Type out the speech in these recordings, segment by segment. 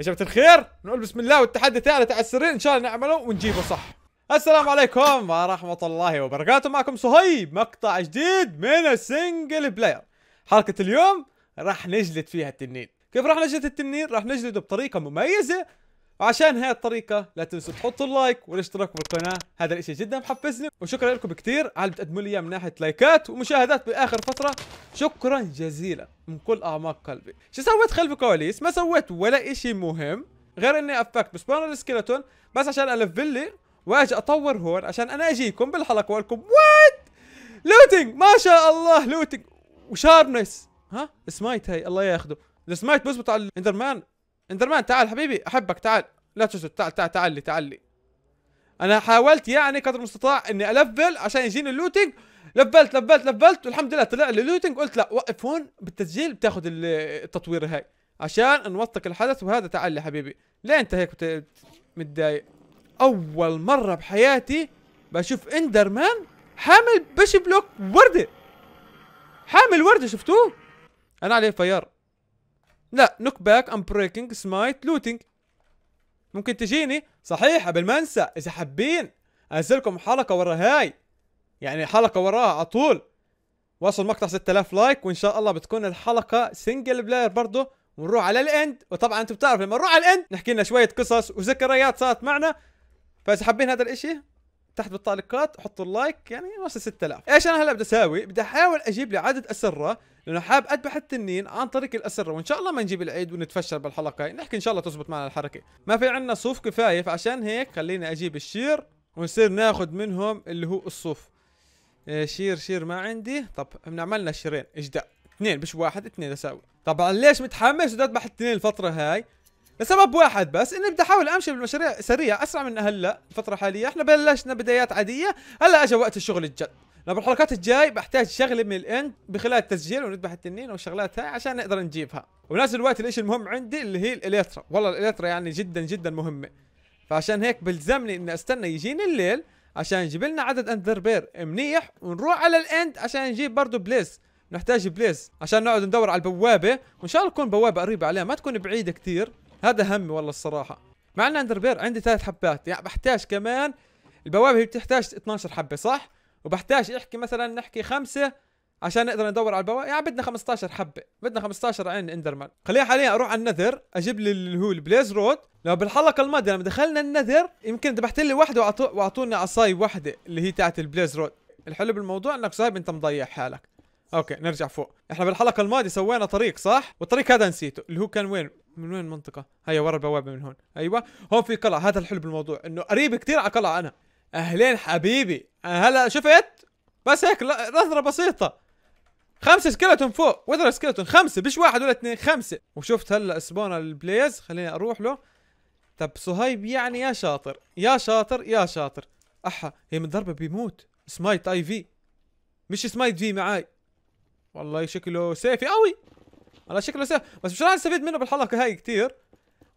يا جماعه الخير نقول بسم الله والتحدي تاعنا تاع السرير ان شاء الله نعمله ونجيبه صح السلام عليكم ورحمة الله وبركاته معكم صهيب مقطع جديد من السنجل بلاير حلقة اليوم راح نجلد فيها التنين كيف راح نجلد التنين؟ راح نجلده بطريقة مميزة وعشان هاي الطريقه لا تنسوا تحطوا اللايك والاشتراك بالقناه هذا الاشي جدا محفزني وشكرا لكم كثير على بتقدموا لي من ناحيه لايكات ومشاهدات باخر فتره شكرا جزيلا من كل اعماق قلبي شو سويت خلف الكواليس ما سويت ولا اشي مهم غير اني افكت بسبونر السكيلتون بس عشان الفلي واجي اطور هون عشان انا اجيكم بالحلقه واقول لكم وات لوتينج ما شاء الله لوتينج وشارنس ها سمايت هاي الله ياخده السمايت بزبط على الاندرمان اندرمان تعال حبيبي احبك تعال لا تسجد تعال تعال تعال لي تعال لي انا حاولت يعني قدر المستطاع اني الفل عشان يجيني اللوتنج لفلت لفلت لفلت والحمد لله طلع لي لوتنج قلت لا وقف هون بالتسجيل بتاخذ التطوير هاي عشان نوثق الحدث وهذا تعال لي حبيبي ليه انت هيك متضايق اول مره بحياتي بشوف اندرمان حامل بشي بلوك ورده حامل ورده شفتوه انا عليه فيار لا نوك باك ام بريكنج سمايت لوتينج ممكن تجيني صحيح قبل ما انسى اذا حابين انزلكم حلقه ورا هاي يعني حلقه وراها على طول وصل مقطع 6000 لايك وان شاء الله بتكون الحلقه سنجل بلاير برضه ونروح على الاند وطبعا انتم بتعرفوا لما نروح على الاند نحكي لنا شويه قصص وذكريات صارت معنا فاذا حابين هذا الاشي تحت بالتعليقات حطوا اللايك يعني وصل 6000 ايش انا هلا بدي اساوي بدي احاول اجيب لي عدد اسره لانه حاب اذبح التنين عن طريق الاسره وان شاء الله ما نجيب العيد ونتفشل بالحلقه هي نحكي ان شاء الله تزبط معنا الحركه ما في عندنا صوف كفايه فعشان هيك خليني اجيب الشير ونصير ناخذ منهم اللي هو الصوف إيه، شير شير ما عندي طب بنعملنا شيرين اجدا اثنين مش واحد اثنين اساوي طبعا ليش متحمس بدي اذبح التنين الفتره هاي لسبب واحد بس اني بدي احاول امشي بالمشاريع سريع اسرع من هلا الفتره الحاليه احنا بلشنا بدايات عاديه هلا اجى وقت الشغل الجد انا بالحلقات الجاي بحتاج شغله من الاند بخلال التسجيل ونذبح التنين والشغلات هاي عشان نقدر نجيبها ونفس الوقت الاشي المهم عندي اللي هي الاليترا والله الاليترا يعني جدا جدا مهمه فعشان هيك بلزمني اني استنى يجيني الليل عشان يجيب لنا عدد اندر بير منيح ونروح على الاند عشان نجيب برضه بليس نحتاج بليس عشان نقعد ندور على البوابه وان شاء الله تكون بوابه قريبه عليها ما تكون بعيده كثير هذا همي والله الصراحه مع ان اندربير عندي ثلاث حبات يعني بحتاج كمان البوابه هي بتحتاج 12 حبه صح وبحتاج احكي مثلا نحكي خمسه عشان نقدر ندور على البوابه يعني بدنا 15 حبه بدنا 15 عين اندرمان خليها حاليا اروح على النذر اجيب لي اللي هو البليز رود لو بالحلقه الماضيه لما دخلنا النذر يمكن ذبحت لي وحده واعطوني عصاي وحده اللي هي تاعت البليز رود الحلو بالموضوع انك صاحب انت مضيع حالك اوكي نرجع فوق احنا بالحلقه الماضيه سوينا طريق صح والطريق هذا نسيته اللي هو كان وين من وين المنطقة؟ هيا ورا البوابة من هون، أيوه، هون في قلعة، هذا الحلو بالموضوع، إنه قريب كثير على قلعة أنا. أهلين حبيبي، أنا هلا شفت؟ بس هيك نظرة بسيطة. خمسة سكلتون فوق، وذر سكلتون خمسة، مش واحد ولا اثنين، خمسة، وشفت هلا سبون البليز، خليني أروح له. طب صهيب يعني يا شاطر، يا شاطر، يا شاطر. أحا، هي متضربة بيموت، سمايت أي في. مش سمايت في معاي. والله شكله سيفي قوي. على شكله سهل بس مش راح نستفيد منه بالحلقه هاي كثير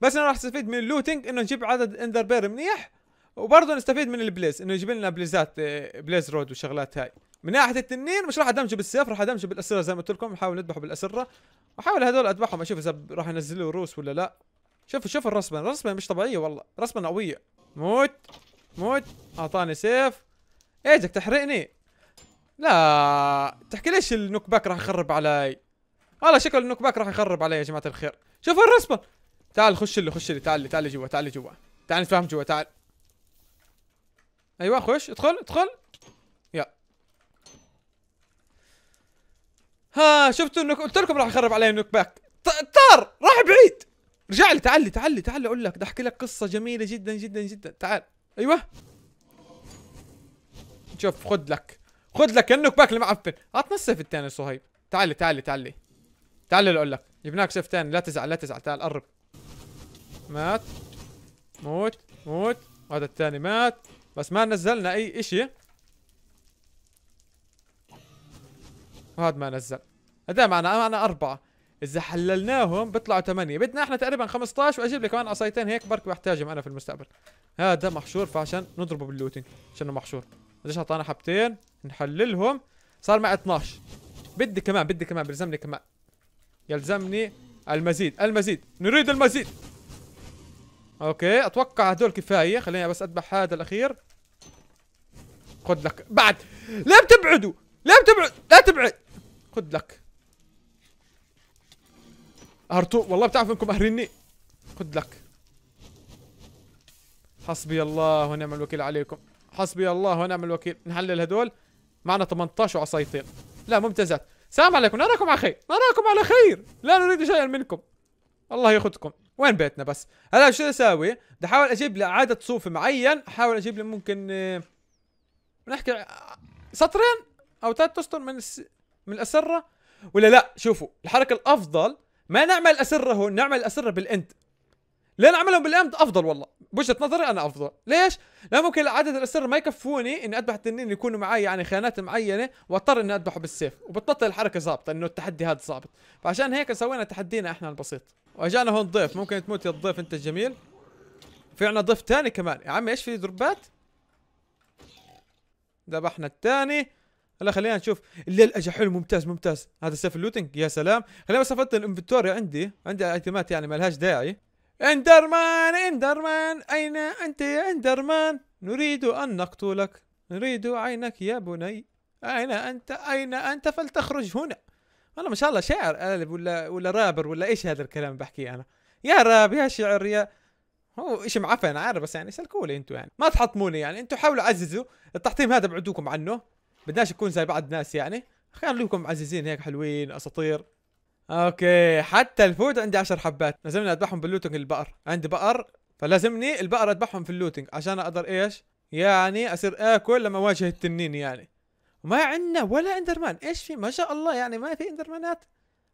بس انا راح استفيد من اللوتينج انه نجيب عدد اندر بير منيح وبرضه نستفيد من البليز انه يجيب لنا بليزات آه، بليز رود وشغلات هاي من ناحيه التنين مش راح ادمجه بالسيف راح ادمجه بالاسره زي ما قلت لكم نحاول نذبحه بالاسره واحاول هذول اذبحهم اشوف اذا راح ينزلوا روس ولا لا شوفوا شوفوا الرسمه الرسمه مش طبيعيه والله رسمه قويه موت موت اعطاني سيف ايه بدك تحرقني لا تحكي ليش النوك باك راح يخرب علي والله شكل النوك باك راح يخرب علي يا جماعه الخير شوف الرسبه تعال خش لي خش لي تعال لي تعال لي جوا تعال لي جوا تعال نتفاهم جوا تعال ايوه خش ادخل ادخل يا ها شفتوا النوك قلت لكم راح يخرب علي النوك باك طار راح بعيد رجع لي تعال لي تعال لي تعال لي اقول لك بدي احكي لك قصه جميله جدا جدا جدا تعال ايوه شوف خذ لك خذ لك النوك باك المعفن عطنا السيف الثاني صهيب تعال تعال تعال تعال اللي اقول لك جبناك سيف ثاني لا تزعل لا تزعل تعال قرب مات موت موت وهذا الثاني مات بس ما نزلنا اي اشي وهذا ما نزل هذا معنا معنا اربعة اذا حللناهم بيطلعوا ثمانية بدنا احنا تقريبا 15 واجيب لي كمان عصايتين هيك بركي بحتاجهم انا في المستقبل هذا محشور فعشان نضربه باللوتينج عشان محشور ليش اعطانا حبتين نحللهم صار معي 12 بدي كمان بدي كمان بلزمني كمان يلزمني المزيد المزيد نريد المزيد اوكي اتوقع هدول كفايه خليني بس اذبح هذا الاخير خد لك بعد لا بتبعدوا لا بتبعد لا تبعد خد لك ارتو والله بتعرف انكم قاهريني خد لك حسبي الله ونعم الوكيل عليكم حسبي الله ونعم الوكيل نحلل هدول معنا 18 عصايتين لا ممتازات السلام عليكم نراكم على خير نراكم على خير لا نريد شيئا منكم الله ياخذكم وين بيتنا بس هلا شو اسوي بدي احاول اجيب لي عدد صوفي معين احاول اجيب لي ممكن آه، نحكي آه، سطرين او ثلاث اسطر من الس... من الاسره ولا لا شوفوا الحركه الافضل ما نعمل اسره هون نعمل اسره بالانت لان اعملهم بالامد افضل والله بوجهه نظري انا افضل ليش لا ممكن عدد الاسر ما يكفوني اني اذبح التنين يكونوا معي يعني خانات معينه واضطر اني اذبحه بالسيف وبتبطل الحركه ظابطه انه التحدي هذا ظابط فعشان هيك سوينا تحدينا احنا البسيط واجانا هون ضيف ممكن تموت يا الضيف انت الجميل في عنا ضيف تاني كمان يا عمي ايش في دروبات ذبحنا الثاني هلا خلينا نشوف الليل اجى حلو ممتاز ممتاز هذا سيف اللوتنج يا سلام خلينا بس افضل الانفنتوري عندي عندي ايتمات يعني ما لهاش داعي اندرمان اندرمان أين أنت يا اندرمان نريد أن نقتلك نريد عينك يا بني أين أنت أين أنت فلتخرج هنا والله ما شاء الله شاعر قالب ولا ولا رابر ولا ايش هذا الكلام بحكيه انا يا راب يا شعر يا هو شيء معفن عارف بس يعني سلكولي انتوا يعني ما تحطموني يعني انتوا حاولوا عززوا التحطيم هذا بعدوكم عنه بدناش نكون زي بعض الناس يعني خليكم معززين هيك حلوين اساطير اوكي حتى الفود عندي 10 حبات لازمني اذبحهم باللوتنج البقر عندي بقر فلازمني البقر اذبحهم في اللوتنج عشان اقدر ايش يعني اصير اكل لما اواجه التنين يعني وما عندنا ولا اندرمان ايش في ما شاء الله يعني ما في اندرمانات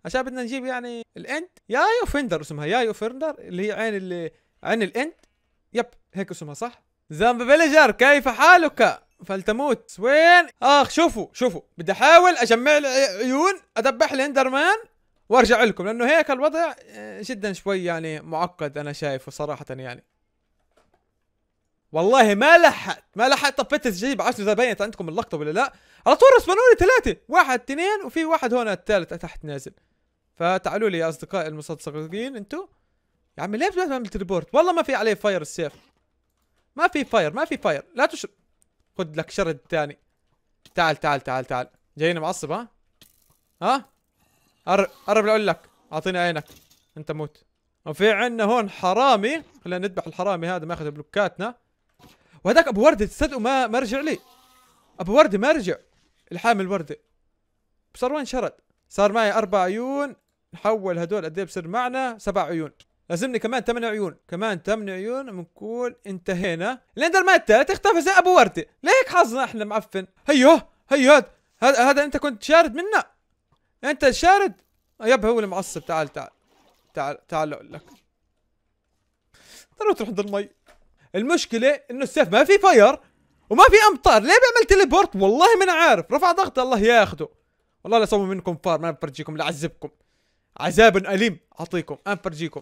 عشان بدنا نجيب يعني الاند ياي اوفندر اسمها ياي اوفندر اللي هي عين اللي عين الاند يب هيك اسمها صح زامبي فيليجر كيف حالك فلتموت وين اخ شوفوا شوفوا بدي احاول اجمع عيون ادبح الاندرمان وارجع لكم لانه هيك الوضع آه، جدا شوي يعني معقد انا شايفه صراحه يعني والله ما لحقت ما لحقت طب فتت جيب 10 اذا بينت عندكم اللقطه ولا لا على طول رسمنوا لي ثلاثه واحد اثنين وفي واحد هون الثالث تحت نازل فتعالوا لي يا اصدقائي المستصغرين انتوا يا عمي ليه ما عملت ريبورت والله ما في عليه فاير السيف ما في فاير ما في فاير لا تشرب خد لك شرد ثاني تعال تعال تعال تعال جايين معصب ها ها قرب قرب اقول لك اعطيني عينك انت موت وفي عندنا هون حرامي خلينا نذبح الحرامي هذا ماخذ بلوكاتنا وهذاك ابو ورده تصدقوا ما ما رجع لي ابو ورده ما رجع الحامل ورده صار وين شرد صار معي اربع عيون نحول هدول قد ايه بصير معنا سبع عيون لازمني كمان ثمان عيون كمان ثمان عيون بنكون انتهينا الاندر ما الثالث اختفى زي ابو ورده ليك حظنا احنا معفن هيو هيو هذا هذا انت كنت شارد منا انت شارد يب هو المعصب تعال تعال تعال تعال اقول لك تروح عند المي المشكله انه السيف ما في فاير وما في امطار ليه بيعمل تليبورت والله ما انا عارف رفع ضغط الله ياخده والله لا اسوي منكم فار ما برجيكم لعذبكم عذاب اليم اعطيكم انا برجيكم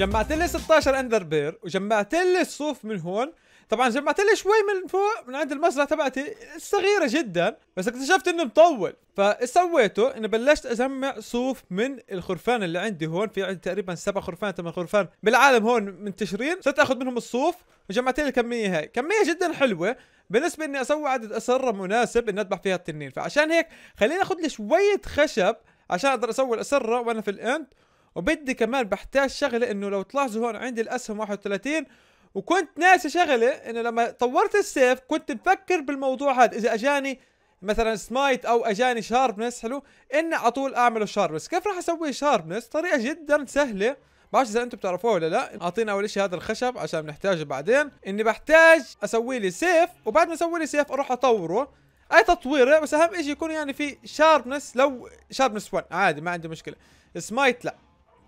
جمعت لي 16 اندر بير وجمعت لي الصوف من هون طبعا جمعت لي شوي من فوق من عند المزرعه تبعتي صغيره جدا بس اكتشفت انه مطول فايش سويته اني بلشت اجمع صوف من الخرفان اللي عندي هون في عندي تقريبا سبع خرفان ثمان خرفان بالعالم هون منتشرين صرت اخذ منهم الصوف وجمعت لي الكميه هاي كميه جدا حلوه بالنسبه اني اسوي عدد اسره مناسب اني اذبح فيها التنين فعشان هيك خليني اخذ لي شويه خشب عشان اقدر اسوي الاسره وانا في الاند وبدي كمان بحتاج شغله انه لو تلاحظوا هون عندي الاسهم 31 وكنت ناسي شغله انه لما طورت السيف كنت مفكر بالموضوع هذا اذا اجاني مثلا سمايت او اجاني شاربنس حلو اني على طول اعمله شاربنس كيف راح اسوي شاربنس طريقه جدا سهله بعرفش اذا انتم بتعرفوها ولا لا اعطينا اول شيء هذا الخشب عشان بنحتاجه بعدين اني بحتاج اسوي لي سيف وبعد ما اسوي لي سيف اروح اطوره اي تطويره بس اهم شيء يكون يعني في شاربنس لو شاربنس 1 عادي ما عندي مشكله سمايت لا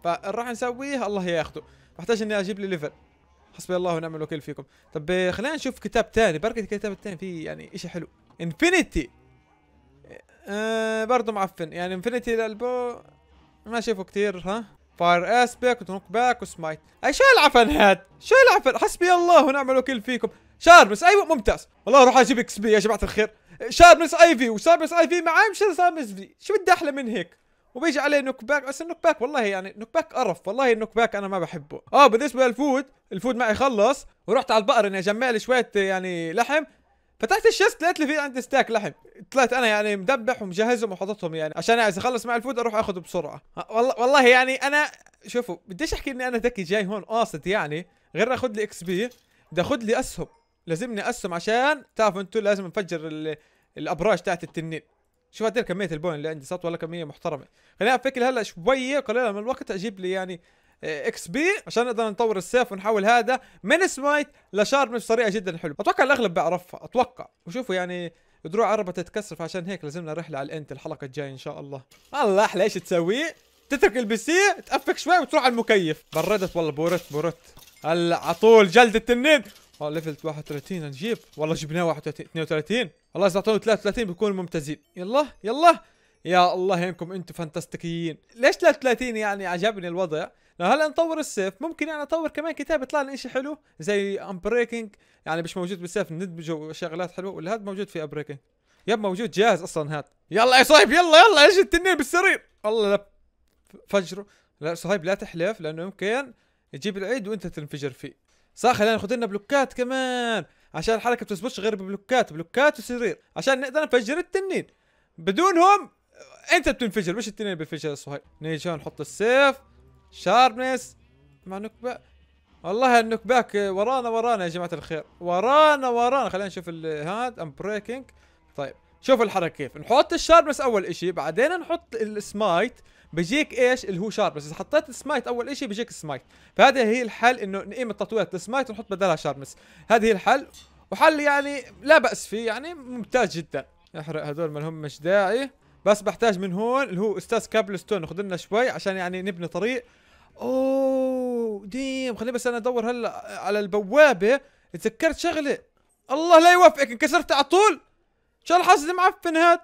فاللي راح نسويه الله ياخذه فاحتاج اني اجيب لي ليفل حسبي الله ونعم الوكيل فيكم طب آه، خلينا نشوف كتاب ثاني بركة الكتاب الثاني فيه يعني شيء حلو انفينيتي آه, آه، برضه معفن يعني انفينيتي للبو ما شايفه كثير ها فاير اسبيك ونوك باك وسمايت اي شو العفن هاد شو العفن حسبي الله ونعم الوكيل فيكم شارمس ايوه ممتاز والله روح اجيب اكس بي يا جماعه الخير شارمس اي في وشارمس اي في معاه مش شارمس في شو بدي احلى من هيك وبيجي عليه نوك باك بس النوك باك والله يعني نوك باك قرف والله النوك باك انا ما بحبه اه بالنسبه للفود الفود معي خلص ورحت على البقر اني اجمع لي شويه يعني لحم فتحت الشيست لقيت لي في عندي ستاك لحم طلعت انا يعني مدبح ومجهزهم وحاططهم يعني عشان اذا اخلص مع الفود اروح اخذه بسرعه والله والله يعني انا شوفوا بديش احكي اني انا ذكي جاي هون قاصد يعني غير اخذ لي اكس بي بدي اخذ لي اسهم لازمني اسهم عشان تعرفوا انتم لازم نفجر الابراج تاعت التنين شوف قد كميه البوين اللي عندي صارت والله كميه محترمه خلينا افكر هلا شويه قليلا من الوقت اجيب لي يعني آه، اكس بي عشان نقدر نطور السيف ونحول هذا من سمايت لشارب بطريقه جدا حلوه اتوقع الاغلب بيعرفها اتوقع وشوفوا يعني دروع عربة تتكسر فعشان هيك لازمنا رحلة على الانت الحلقة الجاية ان شاء الله الله احلى ايش تسوي تترك البي سي تقفك شوي وتروح على المكيف بردت والله بورت بورت هلا على طول جلد التنين اه ليفل 31 نجيب والله جبناه 31 32 والله اذا اعطوني 33 بكون ممتازين يلا يلا يا الله انكم انتم فانتاستيكيين ليش 33 يعني عجبني الوضع لو هلا نطور السيف ممكن يعني اطور كمان كتاب يطلع لنا شيء حلو زي امبريكنج يعني مش موجود بالسيف ندمجه شغلات حلوه ولا هذا موجود في امبريكنج يب موجود جاهز اصلا هذا يلا يا صهيب يلا يلا ايش التنين بالسرير الله لا فجره لا صهيب لا تحلف لانه يمكن يجيب العيد وانت تنفجر فيه صح خلينا ناخذ لنا بلوكات كمان عشان الحركه بتثبتش غير ببلوكات بلوكات وسرير عشان نقدر نفجر التنين بدونهم انت بتنفجر مش التنين بينفجر يا صهيب نيجي نحط السيف شاربنس مع نكبه والله النكباك ورانا ورانا يا جماعه الخير ورانا ورانا خلينا نشوف هذا ام بريكنج طيب شوف الحركه كيف نحط الشاربنس اول اشي بعدين نحط السمايت بيجيك ايش اللي هو شاربنس اذا حطيت السمايت اول اشي بيجيك سمايت فهذه هي الحل انه نقيم التطويرات السمايت ونحط بدلها شاربنس هذه هي الحل وحل يعني لا باس فيه يعني ممتاز جدا احرق هذول ما لهم مش داعي بس بحتاج من هون اللي هو استاذ كابل ستون ناخذ لنا شوي عشان يعني نبني طريق اوه ديم خليني بس انا ادور هلا على البوابه تذكرت شغله الله لا يوفقك انكسرت على طول شو الحظ معفن هاد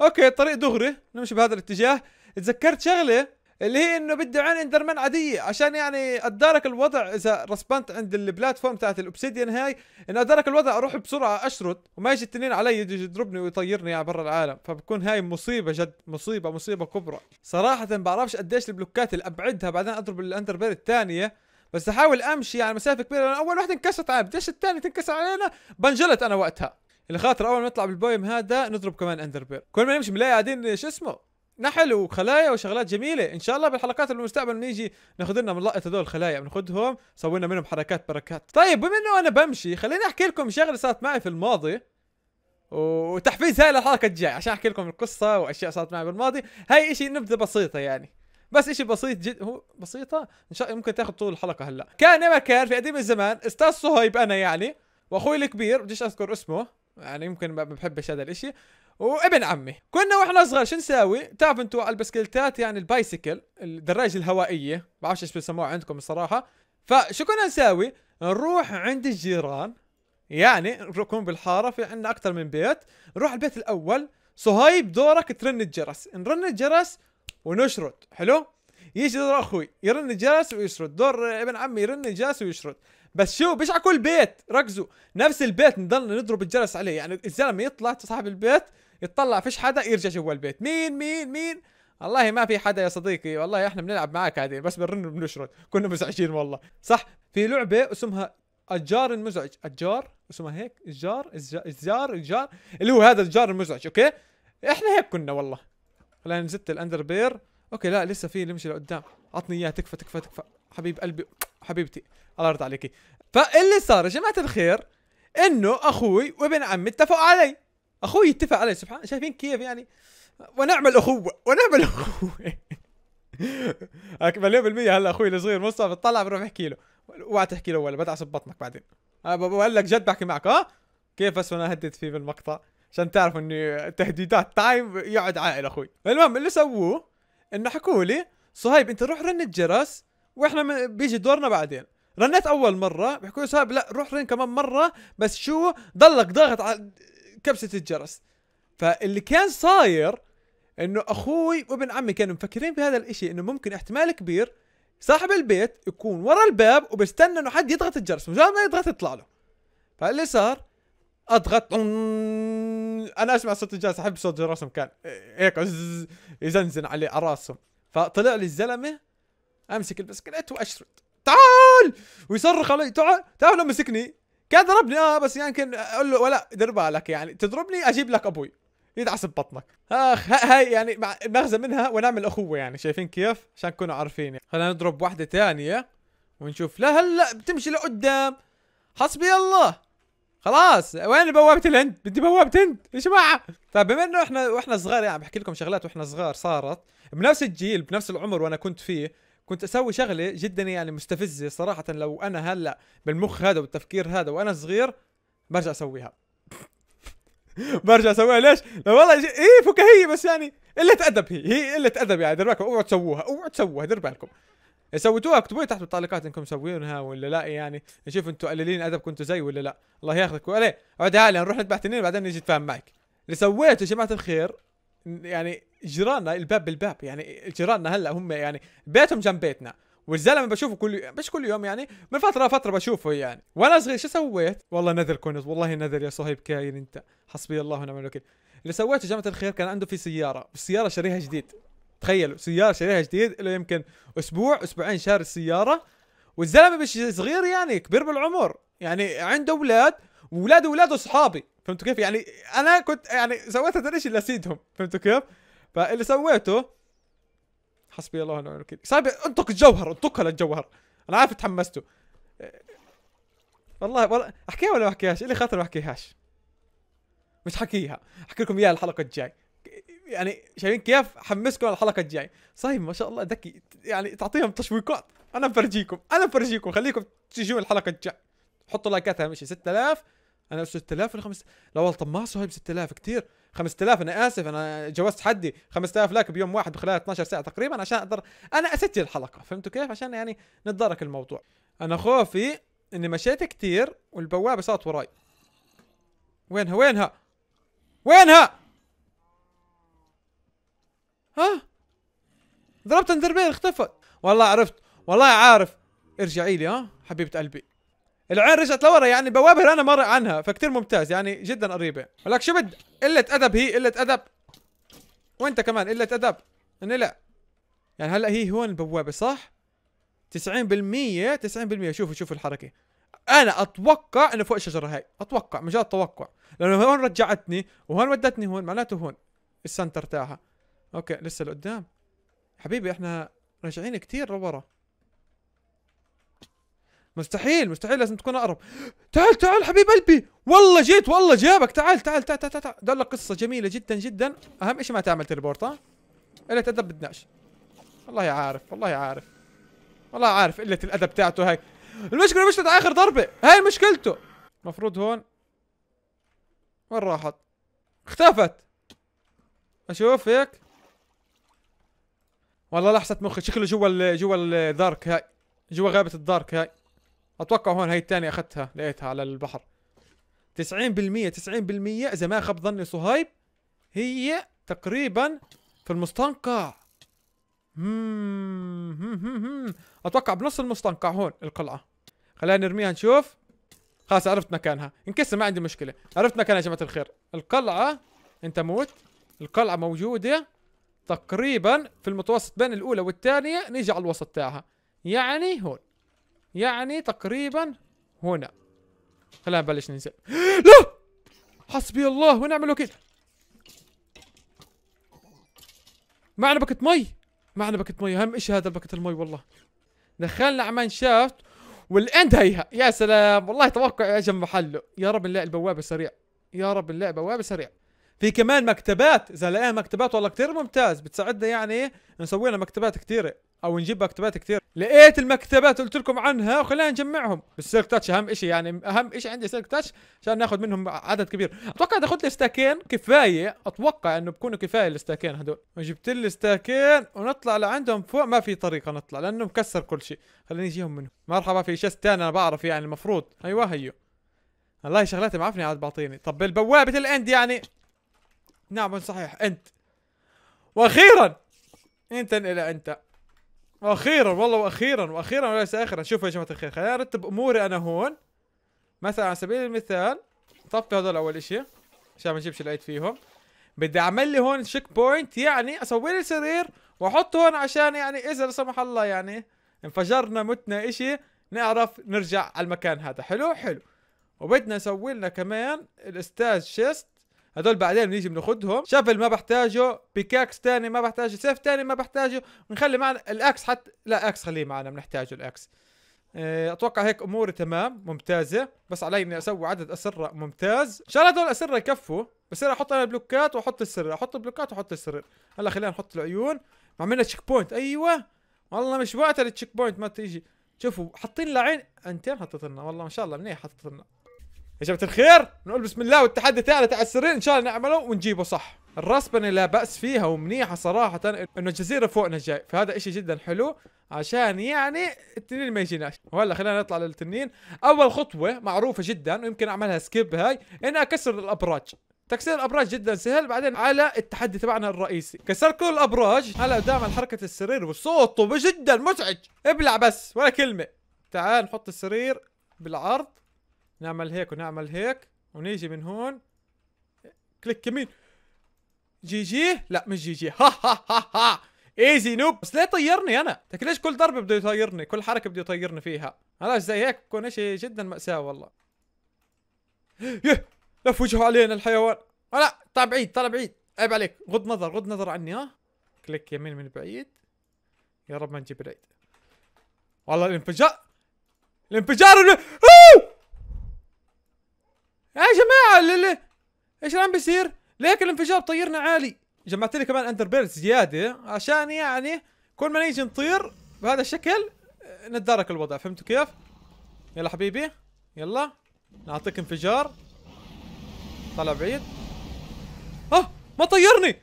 اوكي طريق دغري نمشي بهذا الاتجاه تذكرت شغله اللي هي انه بدي عين اندرمان عاديه عشان يعني اتدارك الوضع اذا رسبنت عند البلاتفورم تاعت الاوبسيديان هاي انه اتدارك الوضع اروح بسرعه اشرد وما يجي التنين علي يجي يضربني ويطيرني على يعني برا العالم فبكون هاي مصيبه جد مصيبه مصيبه كبرى صراحه بعرفش قديش البلوكات اللي ابعدها بعدين اضرب الاندر بير الثانيه بس احاول امشي على يعني مسافه كبيره لأن اول واحده انكسرت علي بديش الثانيه تنكسر علينا بنجلت انا وقتها اللي خاطر اول ما نطلع بالبويم هذا نضرب كمان اندر بير كل ما نمشي بنلاقي قاعدين شو اسمه نحل وخلايا وشغلات جميله ان شاء الله بالحلقات المستقبل بنيجي ناخذ لنا من لقطه هذول الخلايا بناخذهم سوي لنا منهم حركات بركات طيب بما انه انا بمشي خليني احكي لكم شغله صارت معي في الماضي وتحفيز هاي للحلقه الجايه عشان احكي لكم القصه واشياء صارت معي بالماضي هاي اشي نبذه بسيطه يعني بس اشي بسيط جد هو بسيطه ان شاء الله ممكن تاخذ طول الحلقه هلا كان ما كان في قديم الزمان استاذ صهيب انا يعني واخوي الكبير بديش اذكر اسمه يعني يمكن ما بحبش هذا الاشي وابن عمي كنا واحنا صغار شو نساوي تعرف انتوا البسكلتات يعني البايسكل الدراجة الهوائية بعرفش ايش بيسموها عندكم الصراحة فشو كنا نساوي نروح عند الجيران يعني نكون بالحارة في عندنا اكثر من بيت نروح البيت الاول صهيب دورك ترن الجرس نرن الجرس ونشرد حلو يجي دور اخوي يرن الجرس ويشرد دور ابن عمي يرن الجرس ويشرد بس شو بيش على كل بيت ركزوا نفس البيت نضل نضرب الجرس عليه يعني الزلمه يطلع صاحب البيت يطلع فيش حدا يرجع جوا البيت مين مين مين والله ما في حدا يا صديقي والله احنا بنلعب معك هذه بس بنرن بنشرد كنا مزعجين والله صح في لعبه اسمها الجار المزعج الجار اسمها هيك الجار الجار الجار اللي هو هذا الجار المزعج اوكي احنا هيك كنا والله خلينا نزت الاندر بير اوكي لا لسه في نمشي لقدام عطني اياه تكفى تكفى تكفى حبيب قلبي حبيبتي الله يرضى عليكي فاللي صار يا جماعه الخير انه اخوي وابن عمي اتفقوا علي اخوي اتفق علي سبحان شايفين كيف يعني ونعمل اخوة ونعمل اخوة مليون بالمية هلا اخوي الصغير مصطفى بتطلع بروح احكي له اوعى تحكي له ولا بدعس ببطنك بعدين أه، بقول لك جد بحكي معك ها أه؟ كيف بس انا هدد فيه بالمقطع عشان تعرف اني تهديدات تايم يقعد عائل اخوي المهم اللي سووه انه حكوا لي صهيب انت روح رن الجرس واحنا بيجي دورنا بعدين رنيت اول مره بحكوا لي صاحب لا روح رن كمان مره بس شو ضلك ضاغط على كبسه الجرس فاللي كان صاير انه اخوي وابن عمي كانوا مفكرين بهذا الاشي انه ممكن احتمال كبير صاحب البيت يكون ورا الباب وبستنى انه حد يضغط الجرس مجرد ما يضغط يطلع له فاللي صار اضغط انا اسمع صوت الجرس احب صوت جرسهم كان هيك يزنزن عليه على راسهم فطلع لي الزلمه امسك البسكليت واشرد تعال ويصرخ علي تعال تعال لو مسكني كان ضربني اه بس يمكن يعني اقول له ولا دير بالك يعني تضربني اجيب لك ابوي يدعس ببطنك اخ هاي يعني مغزى منها ونعمل اخوه يعني شايفين كيف عشان تكونوا عارفين يعني. خلينا نضرب واحده ثانيه ونشوف لا هلا بتمشي لقدام حسبي الله خلاص وين بوابة الهند؟ بدي بوابة هند يا جماعة فبما انه احنا واحنا صغار يعني بحكي لكم شغلات واحنا صغار صارت بنفس الجيل بنفس العمر وانا كنت فيه كنت اسوي شغله جدا يعني مستفزه صراحه لو انا هلا بالمخ هذا والتفكير هذا وانا صغير برجع اسويها برجع اسويها ليش؟ لا والله ايه فكاهيه بس يعني قله ادب هي هي قله ادب يعني دير بالكم اوعوا تسووها اوعوا تسووها دير بالكم سويتوها اكتبوا لي تحت بالتعليقات انكم مسوينها ولا لا يعني نشوف انتم قليلين ادب كنتوا زي ولا لا الله ياخذك وعليه اقعد هلا نروح نذبح تنين بعدين نجي نتفاهم معك اللي سويته يا جماعه الخير يعني جيراننا الباب بالباب يعني جيراننا هلا هم يعني بيتهم جنب بيتنا والزلمه بشوفه كل مش كل يوم يعني من فتره لفتره بشوفه يعني وانا صغير شو سويت والله نذر كنت والله نذر يا صهيب كاين انت حسبي الله ونعم الوكيل اللي سويته جامعه الخير كان عنده في سياره والسياره شاريها جديد تخيلوا سياره شاريها جديد له يمكن اسبوع اسبوعين شاري السياره والزلمه مش صغير يعني كبير بالعمر يعني عنده اولاد واولاده اولاده اصحابي فهمتوا كيف يعني انا كنت يعني سويت هذا الشيء لاسيدهم فهمتوا كيف فاللي سويته حسبي الله ونعم الوكيل صاحبي انطق الجوهر انطقها للجوهر انا عارف تحمستوا والله والله احكيها ولا ما احكيهاش اللي خاطر ما احكيهاش مش حكيها احكي لكم اياها الحلقه الجاي يعني شايفين كيف حمسكم على الحلقه الجاي صايم ما شاء الله ذكي يعني تعطيهم تشويقات انا بفرجيكم انا بفرجيكم خليكم تجون الحلقه الجاي حطوا لايكات اهم شيء 6000 انا 6000 ولا 5000 لا والله طب ما صهيب 6000 كثير 5000 انا اسف انا جوزت حدي 5000 لك بيوم واحد بخلال 12 ساعه تقريبا عشان اقدر انا اسجل الحلقه فهمتوا كيف عشان يعني نتدارك الموضوع انا خوفي اني مشيت كثير والبوابه صارت وراي وينها وينها وينها ها ضربت اندربيل اختفت والله عرفت والله عارف ارجعي لي ها حبيبه قلبي العين رجعت لورا يعني بوابه انا مر عنها فكتير ممتاز يعني جدا قريبه ولك شو بد قله ادب هي قله ادب وانت كمان قله ادب انه لا يعني هلا هي هون البوابه صح 90% 90% شوفوا شوفوا الحركه انا اتوقع انه فوق الشجره هاي اتوقع مجرد توقع لانه هون رجعتني وهون ودتني هون معناته هون السنتر تاعها اوكي لسه لقدام حبيبي احنا راجعين كثير لورا مستحيل مستحيل لازم تكون اقرب تعال تعال حبيب قلبي والله جيت والله جابك تعال تعال تعال تعال, تعال. دول قصه جميله جدا جدا اهم شيء ما تعمل تليبورت ها قله ادب بدناش والله عارف والله عارف والله عارف قله الادب تاعته هاي المشكله مش اخر ضربه هاي مشكلته المفروض هون وين راحت اختفت اشوف هيك والله لحست مخي شكله جوا جوا الدارك هاي جوا غابه الدارك هاي اتوقع هون هي الثانيه اخذتها لقيتها على البحر 90% 90% اذا ما خاب ظني صهيب هي تقريبا في المستنقع همم اتوقع بنص المستنقع هون القلعه خلينا نرميها نشوف خلاص عرفت مكانها انكسر ما عندي مشكله عرفت مكانها يا جماعه الخير القلعه انت موت القلعه موجوده تقريبا في المتوسط بين الاولى والثانيه نيجي على الوسط تاعها يعني هون يعني تقريبا هنا خلينا نبلش ننزل لا حسبي الله ونعم الوكيل معنا بكت مي معنا بكت مي اهم شيء هذا بكت المي والله دخلنا على شافت والاند هيها يا سلام والله توقع اجى محله يا رب نلاقي البوابه سريع يا رب نلاقي بوابه سريع في كمان مكتبات اذا لقينا مكتبات والله كتير ممتاز بتساعدنا يعني نسوي لنا مكتبات كثيره او نجيب مكتبات كثير لقيت المكتبات قلت لكم عنها وخلينا نجمعهم السيرك تاتش اهم شيء يعني اهم شيء عندي سيرك تاتش عشان ناخذ منهم عدد كبير اتوقع اذا اخذت لي ستاكين كفايه اتوقع انه بكونوا كفايه الستاكين هدول وجبت لي ستاكين ونطلع لعندهم فوق ما في طريقه نطلع لانه مكسر كل شيء خليني اجيهم منهم مرحبا في شيست ثاني انا بعرف يعني المفروض ايوه هيو والله شغلاتي معفنه عاد بعطيني طب البوابه الاند يعني نعم صحيح انت واخيرا انت الى انت واخيرا والله واخيرا واخيرا وليس اخرا شوفوا يا جماعه الخير خلينا نرتب اموري انا هون مثلا على سبيل المثال طفي هذول اول اشي عشان ما نجيبش العيد فيهم بدي اعمل لي هون تشيك بوينت يعني اسوي لي سرير واحطه هون عشان يعني اذا لا سمح الله يعني انفجرنا متنا اشي نعرف نرجع على المكان هذا حلو حلو وبدنا نسوي لنا كمان الاستاذ شيست هذول بعدين بنيجي بناخذهم شافل ما بحتاجه بيكاكس ثاني ما بحتاجه سيف ثاني ما بحتاجه بنخلي معنا الاكس حتى لا اكس خليه معنا بنحتاجه الاكس آه، اتوقع هيك اموري تمام ممتازه بس علي اني اسوي عدد اسره ممتاز ان شاء الله هذول اسره يكفوا بصير احط انا بلوكات واحط السر احط البلوكات واحط السر هلا خلينا نحط العيون عملنا تشيك بوينت ايوه والله مش وقت التشيك بوينت ما تيجي شوفوا حاطين لعين انتين حطيت لنا والله ما شاء الله منيح حطيت لنا يا جماعه الخير نقول بسم الله والتحدي تاعنا تاع السرير ان شاء الله نعمله ونجيبه صح الرسبنه لا باس فيها ومنيحه صراحه انه الجزيره فوقنا جاي فهذا اشي جدا حلو عشان يعني التنين ما يجيناش وهلا خلينا نطلع للتنين اول خطوه معروفه جدا ويمكن اعملها سكيب هاي انها كسر الابراج تكسير الابراج جدا سهل بعدين على التحدي تبعنا الرئيسي كسر كل الابراج هلا دائما حركه السرير وصوته جدا مزعج ابلع بس ولا كلمه تعال نحط السرير بالعرض نعمل هيك ونعمل هيك ونيجي من هون كليك يمين جي جي لا مش جي جي ها ها ها ها ايزي نوب بس ليه طيرني انا؟ لك ليش كل ضربه بده يطيرني؟ كل حركه بده يطيرني فيها؟ خلاص زي هيك بكون اشي جدا مأساة والله. يه لف وجهه علينا الحيوان. آه، لا طلع بعيد طلع بعيد عيب عليك غض نظر غض نظر عني ها كليك يمين من بعيد يا رب ما نجيب العيد والله الانفجار الانفجار اللي... يا جماعه اللي ايش عم بيصير؟ ليك الانفجار طيرنا عالي جمعت لي كمان اندر بيرز زياده عشان يعني كل ما نيجي نطير بهذا الشكل نتدارك الوضع فهمتوا كيف؟ يلا حبيبي يلا نعطيك انفجار طلع بعيد اه ما طيرني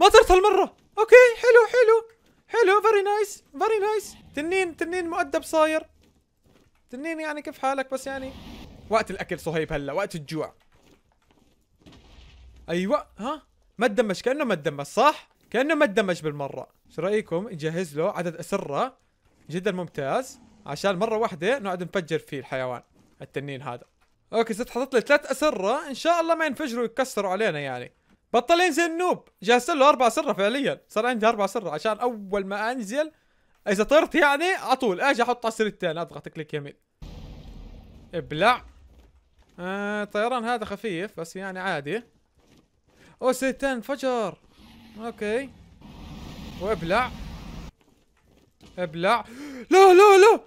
ما طرت هالمره اوكي حلو حلو حلو فيري نايس فيري نايس تنين تنين مؤدب صاير تنين يعني كيف حالك بس يعني وقت الاكل صهيب هلا وقت الجوع ايوه ها ما تدمج كانه ما تدمج صح كانه ما تدمج بالمره شو رايكم نجهز له عدد اسره جدا ممتاز عشان مره واحده نقعد نفجر فيه الحيوان التنين هذا اوكي صرت حاطط لي ثلاث اسره ان شاء الله ما ينفجروا ويتكسروا علينا يعني بطل ينزل النوب جهزت له اربع اسره فعليا صار عندي اربع اسره عشان اول ما انزل اذا طرت يعني على طول اجي احط على السرير الثاني اضغط كليك يمين ابلع الطيران آه، هذا خفيف بس يعني عادي او سيتان انفجر اوكي وابلع ابلع لا لا لا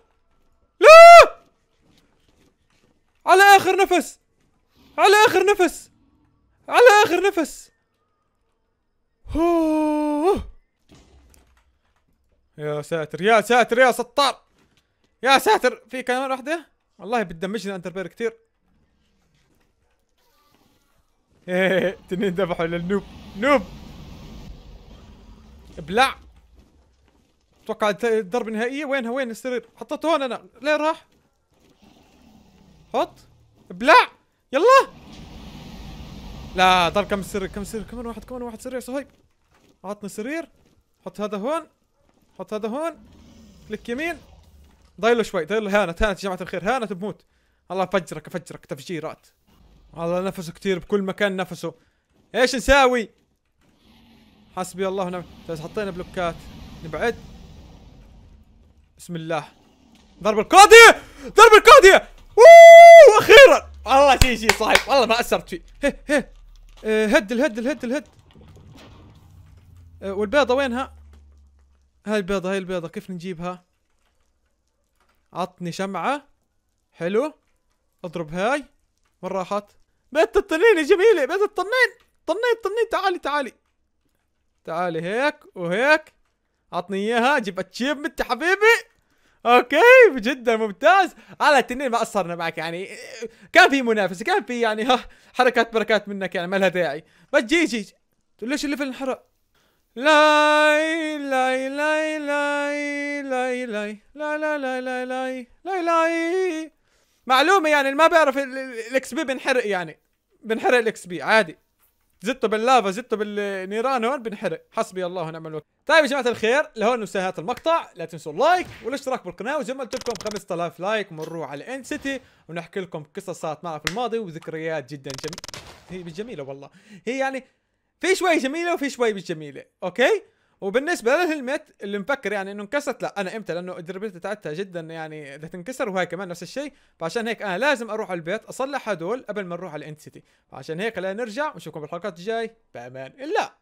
لا على اخر نفس على اخر نفس على اخر نفس أوه. يا ساتر يا ساتر يا سطار يا ساتر في كمان واحده والله بتدمجني انتربير كثير تنين ذبحوا للنوب نوب ابلع اتوقع الضربة النهائية وينها وين السرير حطته هون انا ليه راح حط ابلع يلا لا ضرب كم سرير كم سرير كمان واحد كمان واحد سريع صهيب عطني سرير حط هذا هون حط هذا هون كليك يمين ضايله شوي ضايله هانت هانت يا جماعة الخير هانت بموت الله افجرك افجرك تفجيرات والله نفسه كثير بكل مكان نفسه ايش نساوي حسبي الله ونعم بس حطينا بلوكات نبعد بسم الله ضرب القاضية ضرب القاضية اوووو اخيرا والله شي شي صاحب والله ما اثرت فيه هه إيه، هه هد الهد الهد الهد إيه، والبيضة وينها هاي البيضة هاي البيضة كيف نجيبها عطني شمعة حلو اضرب هاي وين راحت بيت الطنين جميلة بيت الطنين طنين طنين تعالي تعالي تعالي هيك وهيك عطني اياها جيب اتشيفمنت متي حبيبي اوكي جدا ممتاز على التنين ما قصرنا معك يعني كان في منافسه كان في يعني ها حركات بركات منك يعني ما لها داعي بس جي جي ليش الليفل انحرق لاي لاي لاي لاي لاي لاي لاي لا لا لاي لاي لاي معلومه يعني اللي ما بيعرف الاكس بي بنحرق يعني بنحرق الاكس بي عادي زدته باللافا زدته بالنيران هون بنحرق حسبي الله ونعم الوكيل طيب يا جماعه الخير لهون نسيت هذا المقطع لا تنسوا اللايك والاشتراك بالقناه وزي ما قلت لكم 5000 لايك مروا على ان سيتي ونحكي لكم قصص صارت معنا في الماضي وذكريات جدا جميله هي مش جميله والله هي يعني في شوي جميله وفي شوي مش جميله اوكي وبالنسبه للهلمت اللي مفكر يعني انه انكسرت لا انا امتى لانه الدربيلتي تاعتها جدا يعني بدها تنكسر وهي كمان نفس الشيء فعشان هيك انا لازم اروح على البيت اصلح هدول قبل ما نروح على الانت سيتي فعشان هيك لا نرجع ونشوفكم بالحلقات الجاي بامان الله